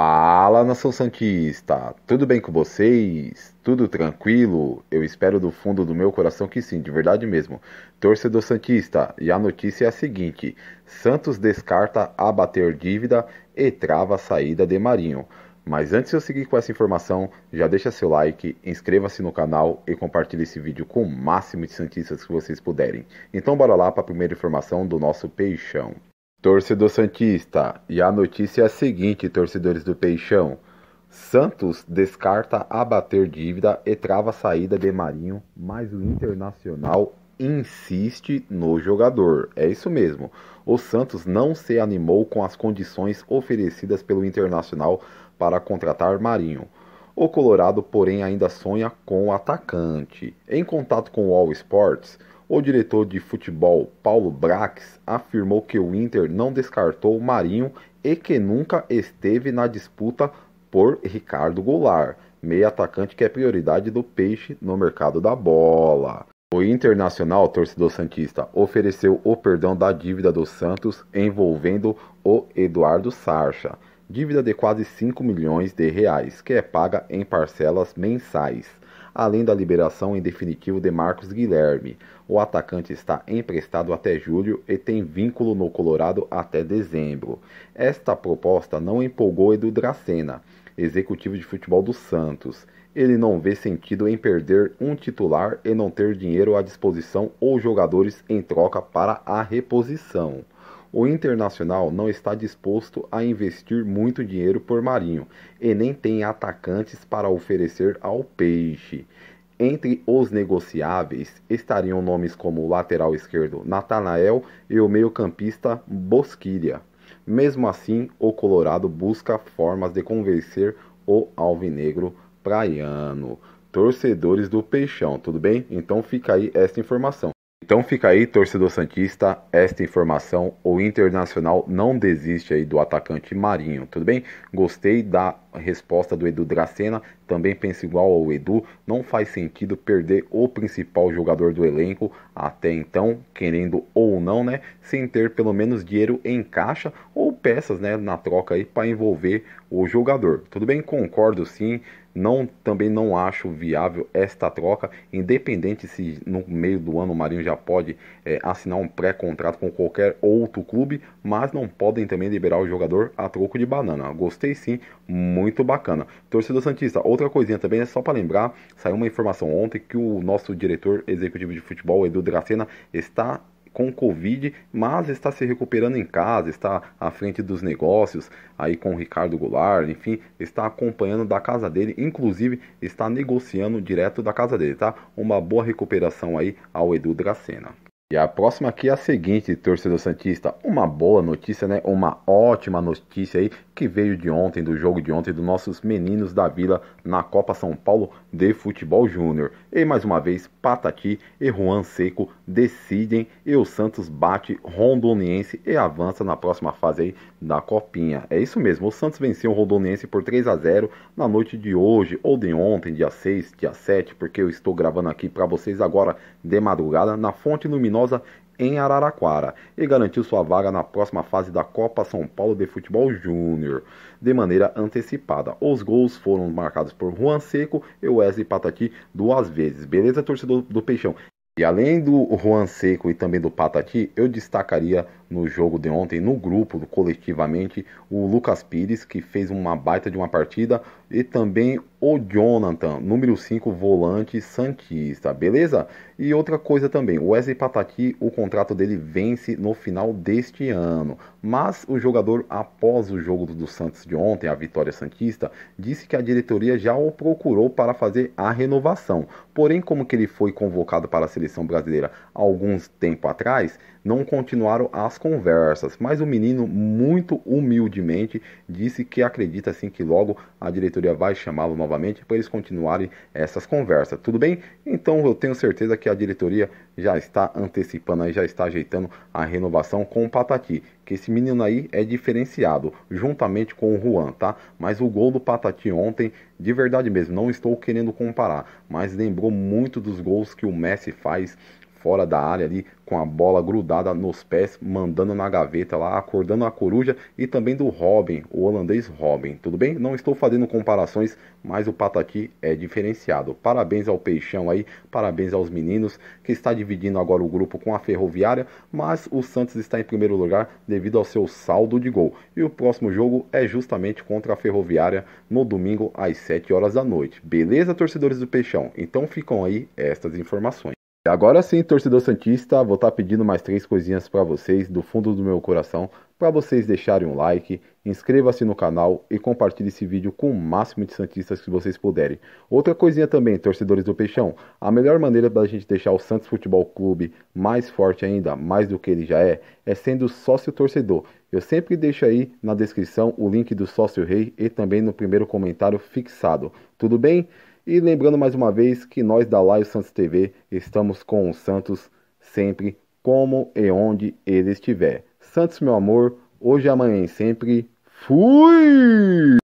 Fala nação Santista, tudo bem com vocês? Tudo tranquilo? Eu espero do fundo do meu coração que sim, de verdade mesmo. Torcedor Santista, e a notícia é a seguinte: Santos descarta abater dívida e trava a saída de Marinho. Mas antes de eu seguir com essa informação, já deixa seu like, inscreva-se no canal e compartilhe esse vídeo com o máximo de Santistas que vocês puderem. Então bora lá para a primeira informação do nosso peixão. Torcedor Santista, e a notícia é a seguinte, torcedores do Peixão. Santos descarta abater dívida e trava a saída de Marinho, mas o Internacional insiste no jogador. É isso mesmo. O Santos não se animou com as condições oferecidas pelo Internacional para contratar Marinho. O Colorado, porém, ainda sonha com o atacante. Em contato com o All Sports, o diretor de futebol Paulo Brax afirmou que o Inter não descartou Marinho e que nunca esteve na disputa por Ricardo Goulart, meia atacante que é prioridade do Peixe no mercado da bola. O Internacional, torcedor Santista, ofereceu o perdão da dívida do Santos envolvendo o Eduardo Sarcha, dívida de quase 5 milhões de reais, que é paga em parcelas mensais além da liberação em definitivo de Marcos Guilherme. O atacante está emprestado até julho e tem vínculo no Colorado até dezembro. Esta proposta não empolgou Edu Dracena, executivo de futebol do Santos. Ele não vê sentido em perder um titular e não ter dinheiro à disposição ou jogadores em troca para a reposição. O Internacional não está disposto a investir muito dinheiro por Marinho e nem tem atacantes para oferecer ao Peixe. Entre os negociáveis estariam nomes como o lateral esquerdo Natanael e o meio-campista Bosquilha. Mesmo assim, o Colorado busca formas de convencer o alvinegro praiano. Torcedores do Peixão, tudo bem? Então fica aí esta informação. Então fica aí, torcedor Santista, esta informação. O Internacional não desiste aí do atacante Marinho, tudo bem? Gostei da resposta do Edu Dracena, também penso igual ao Edu. Não faz sentido perder o principal jogador do elenco até então, querendo ou não, né? Sem ter pelo menos dinheiro em caixa ou peças, né? Na troca aí para envolver o jogador. Tudo bem? Concordo sim. Não, também não acho viável esta troca, independente se no meio do ano o Marinho já pode é, assinar um pré-contrato com qualquer outro clube, mas não podem também liberar o jogador a troco de banana. Gostei sim, muito bacana. Torcedor Santista, outra coisinha também é só para lembrar, saiu uma informação ontem que o nosso diretor executivo de futebol, Edu Dracena, está com Covid, mas está se recuperando em casa, está à frente dos negócios, aí com o Ricardo Goulart, enfim, está acompanhando da casa dele, inclusive está negociando direto da casa dele, tá? Uma boa recuperação aí ao Edu Dracena. E a próxima aqui é a seguinte, torcedor Santista. Uma boa notícia, né? Uma ótima notícia aí que veio de ontem, do jogo de ontem, dos nossos meninos da vila na Copa São Paulo de Futebol Júnior. E mais uma vez, Patati e Juan Seco decidem e o Santos bate Rondoniense e avança na próxima fase aí da Copinha. É isso mesmo, o Santos venceu o Rondoniense por 3 a 0 na noite de hoje ou de ontem, dia 6, dia 7, porque eu estou gravando aqui para vocês agora de madrugada na fonte luminosa Espinosa em Araraquara e garantiu sua vaga na próxima fase da Copa São Paulo de Futebol Júnior de maneira antecipada. Os gols foram marcados por Juan Seco e Wesley Patati duas vezes. Beleza, torcedor do Peixão? E além do Juan Seco e também do Patati, eu destacaria no jogo de ontem, no grupo, coletivamente, o Lucas Pires, que fez uma baita de uma partida, e também o Jonathan, número 5, volante Santista, beleza? E outra coisa também, o Wesley Pataki, o contrato dele vence no final deste ano, mas o jogador, após o jogo do Santos de ontem, a vitória Santista, disse que a diretoria já o procurou para fazer a renovação, porém como que ele foi convocado para a seleção brasileira alguns tempo atrás, não continuaram as conversas, mas o menino muito humildemente disse que acredita assim que logo a diretoria vai chamá-lo novamente para eles continuarem essas conversas. Tudo bem? Então eu tenho certeza que a diretoria já está antecipando aí, já está ajeitando a renovação com o Patati, que esse menino aí é diferenciado, juntamente com o Juan, tá? Mas o gol do Patati ontem, de verdade mesmo, não estou querendo comparar, mas lembrou muito dos gols que o Messi faz fora da área ali, com a bola grudada nos pés, mandando na gaveta lá, acordando a coruja e também do Robin, o holandês Robin, tudo bem? Não estou fazendo comparações, mas o Pataqui é diferenciado. Parabéns ao Peixão aí, parabéns aos meninos, que está dividindo agora o grupo com a Ferroviária, mas o Santos está em primeiro lugar devido ao seu saldo de gol. E o próximo jogo é justamente contra a Ferroviária no domingo às 7 horas da noite. Beleza, torcedores do Peixão? Então ficam aí estas informações. Agora sim, torcedor Santista, vou estar tá pedindo mais três coisinhas para vocês do fundo do meu coração, para vocês deixarem um like, inscreva-se no canal e compartilhe esse vídeo com o máximo de Santistas que vocês puderem. Outra coisinha também, torcedores do Peixão, a melhor maneira da gente deixar o Santos Futebol Clube mais forte ainda, mais do que ele já é, é sendo sócio torcedor. Eu sempre deixo aí na descrição o link do sócio rei e também no primeiro comentário fixado. Tudo bem? E lembrando mais uma vez que nós da Live Santos TV estamos com o Santos sempre, como e onde ele estiver. Santos, meu amor, hoje, amanhã e sempre. Fui!